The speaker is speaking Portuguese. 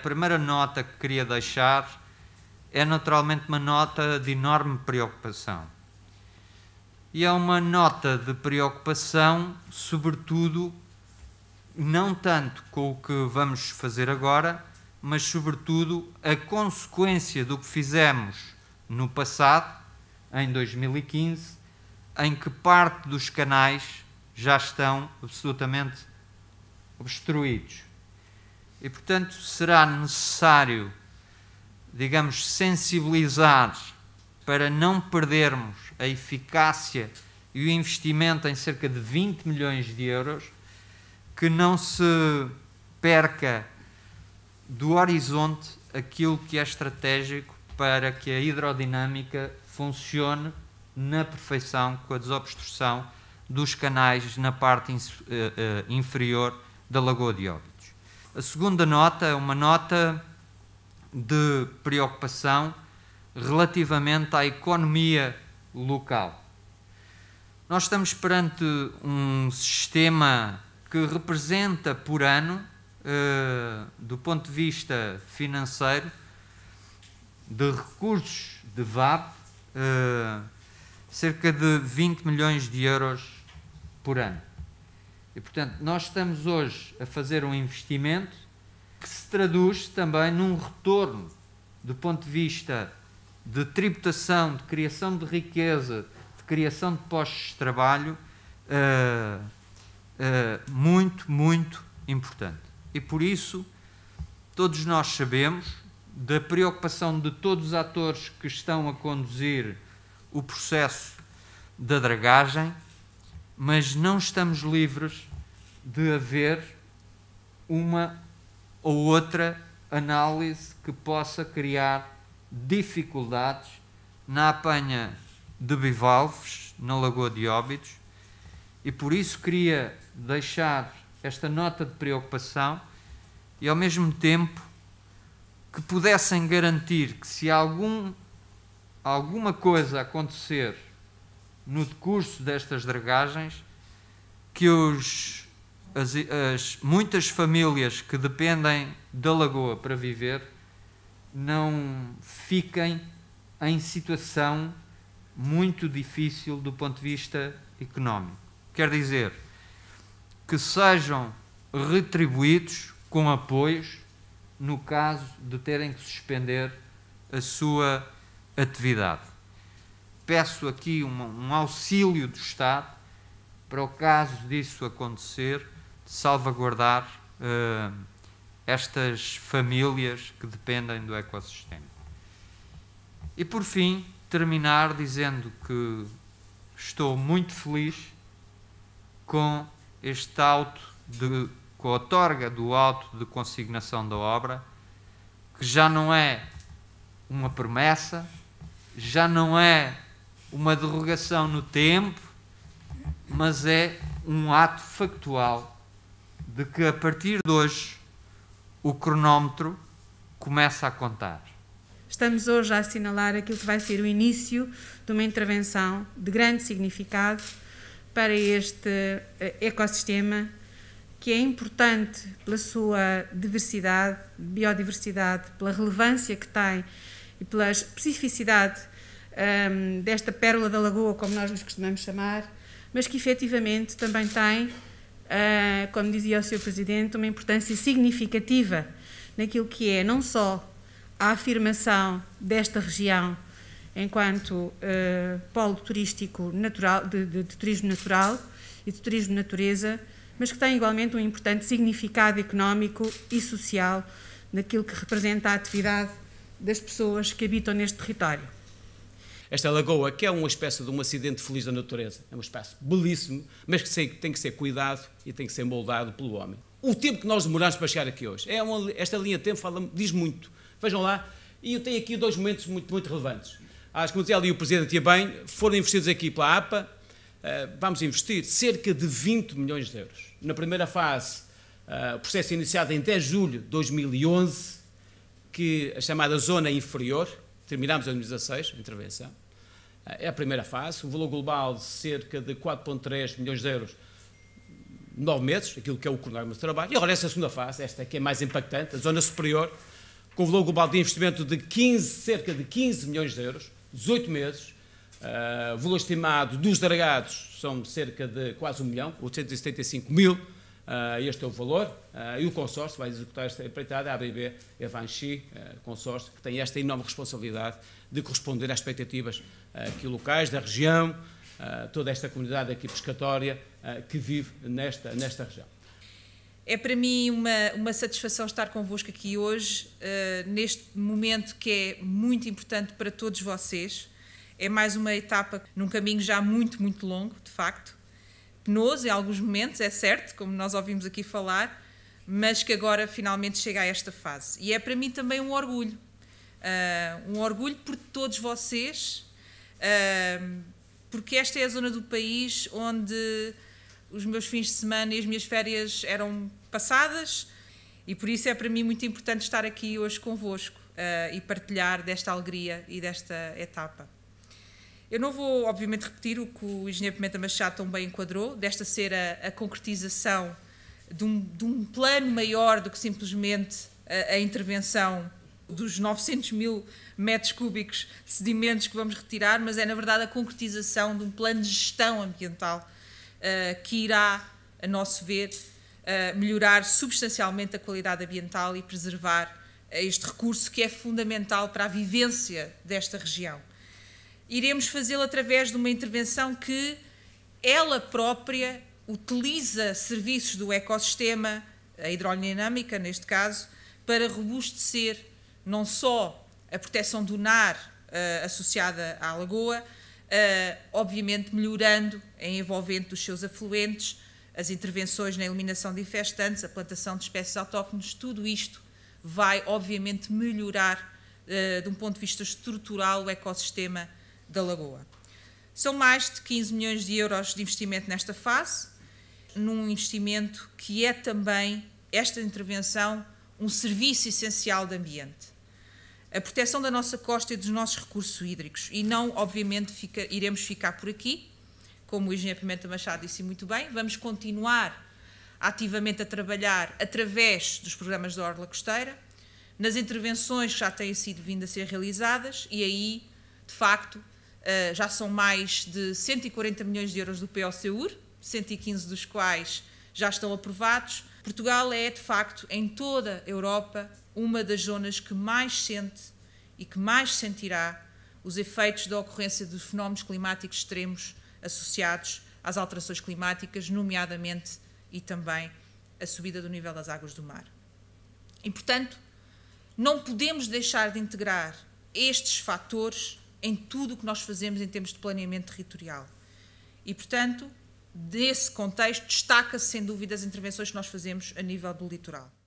A primeira nota que queria deixar é naturalmente uma nota de enorme preocupação. E é uma nota de preocupação, sobretudo, não tanto com o que vamos fazer agora, mas, sobretudo, a consequência do que fizemos no passado, em 2015, em que parte dos canais já estão absolutamente obstruídos. E, portanto, será necessário, digamos, sensibilizar para não perdermos a eficácia e o investimento em cerca de 20 milhões de euros, que não se perca do horizonte aquilo que é estratégico para que a hidrodinâmica funcione na perfeição com a desobstrução dos canais na parte eh, eh, inferior da Lagoa de Óbidos. A segunda nota é uma nota de preocupação relativamente à economia local. Nós estamos perante um sistema que representa por ano, eh, do ponto de vista financeiro, de recursos de VAP, eh, cerca de 20 milhões de euros por ano. E portanto, nós estamos hoje a fazer um investimento que se traduz também num retorno do ponto de vista de tributação, de criação de riqueza, de criação de postos de trabalho, uh, uh, muito, muito importante. E por isso, todos nós sabemos da preocupação de todos os atores que estão a conduzir o processo da dragagem mas não estamos livres de haver uma ou outra análise que possa criar dificuldades na apanha de bivalves na Lagoa de Óbidos e por isso queria deixar esta nota de preocupação e ao mesmo tempo que pudessem garantir que se algum, alguma coisa acontecer no decurso destas dragagens que os, as, as, muitas famílias que dependem da lagoa para viver não fiquem em situação muito difícil do ponto de vista económico. Quer dizer, que sejam retribuídos com apoios no caso de terem que suspender a sua atividade peço aqui um, um auxílio do Estado para o caso disso acontecer, de salvaguardar uh, estas famílias que dependem do ecossistema. E por fim, terminar dizendo que estou muito feliz com este auto de, com a otorga do auto de consignação da obra, que já não é uma promessa, já não é uma derrogação no tempo, mas é um ato factual de que a partir de hoje o cronómetro começa a contar. Estamos hoje a assinalar aquilo que vai ser o início de uma intervenção de grande significado para este eh, ecossistema que é importante pela sua diversidade, biodiversidade, pela relevância que tem e pela especificidade um, desta pérola da lagoa, como nós nos costumamos chamar, mas que efetivamente também tem, uh, como dizia o Sr. Presidente, uma importância significativa naquilo que é não só a afirmação desta região enquanto uh, polo turístico natural, de, de, de turismo natural e de turismo natureza, mas que tem igualmente um importante significado económico e social naquilo que representa a atividade das pessoas que habitam neste território. Esta lagoa, que é uma espécie de um acidente feliz da natureza, é um espaço belíssimo, mas que tem que ser cuidado e tem que ser moldado pelo homem. O tempo que nós demoramos para chegar aqui hoje, é uma, esta linha de tempo fala, diz muito. Vejam lá, e eu tenho aqui dois momentos muito, muito relevantes. Acho que, como dizia ali o Presidente, e bem, foram investidos aqui pela APA, eh, vamos investir cerca de 20 milhões de euros. Na primeira fase, eh, o processo iniciado em 10 de julho de 2011, que a chamada zona inferior, terminámos em 2016, a intervenção. É a primeira fase, o valor global de cerca de 4,3 milhões de euros, 9 meses, aquilo que é o cronograma de trabalho. E agora essa segunda fase, esta é que é mais impactante, a zona superior, com o valor global de investimento de 15, cerca de 15 milhões de euros, 18 meses. Uh, valor estimado dos dragados são cerca de quase 1 milhão, 875 mil ah, este é o valor ah, e o consórcio vai executar esta empreitada, a ABB, a ah, consórcio, que tem esta enorme responsabilidade de corresponder às expectativas aqui locais da região, toda esta comunidade aqui pescatória que vive nesta, nesta região. É para mim uma, uma satisfação estar convosco aqui hoje, uh, neste momento que é muito importante para todos vocês. É mais uma etapa num caminho já muito, muito longo, de facto, penoso em alguns momentos, é certo, como nós ouvimos aqui falar, mas que agora finalmente chega a esta fase. E é para mim também um orgulho. Uh, um orgulho por todos vocês, uh, porque esta é a zona do país onde os meus fins de semana e as minhas férias eram passadas, e por isso é para mim muito importante estar aqui hoje convosco uh, e partilhar desta alegria e desta etapa. Eu não vou, obviamente, repetir o que o engenheiro Pimenta Machado tão bem enquadrou, desta ser a, a concretização de um, de um, plano maior do que simplesmente a, a, intervenção dos 900 mil metros cúbicos de sedimentos que vamos retirar, mas é, na verdade, a concretização de um plano de gestão ambiental uh, que irá, a nosso ver, uh, melhorar substancialmente a qualidade ambiental e preservar eh, este recurso que é fundamental para a vivência desta região iremos fazê-lo através de uma intervenção que ela própria utiliza serviços do ecossistema, a hidrodinâmica neste caso, para robustecer não só a proteção do NAR uh, associada à lagoa, uh, obviamente melhorando em envolvente dos seus afluentes, as intervenções na eliminação de infestantes, a plantação de espécies autóctones, tudo isto vai obviamente melhorar uh, de um ponto de vista estrutural o ecossistema da Lagoa. São mais de 15 milhões de euros de investimento nesta fase, num investimento que é também esta intervenção um serviço essencial do ambiente. A proteção da nossa costa e dos nossos recursos hídricos. E não, obviamente, fica, iremos ficar por aqui, como o engenheiro Pimenta Machado disse muito bem, vamos continuar ativamente a trabalhar através dos programas da Orla Costeira, nas intervenções que já têm sido vindo a ser realizadas, e aí, de facto, eh, já são mais de 140 milhões de euros do POCUR, 115 dos quais já estão aprovados. Portugal é, de facto, em toda a Europa, uma das zonas que mais sente e que mais sentirá os efeitos da ocorrência de fenómenos climáticos extremos associados às alterações climáticas, nomeadamente e também a subida do nível das águas do mar. E, portanto, não podemos deixar de integrar estes fatores em tudo o que nós fazemos em termos de planeamento territorial. E, portanto, desse contexto, destaca-se, sem dúvida, as intervenções que nós fazemos a nível do litoral.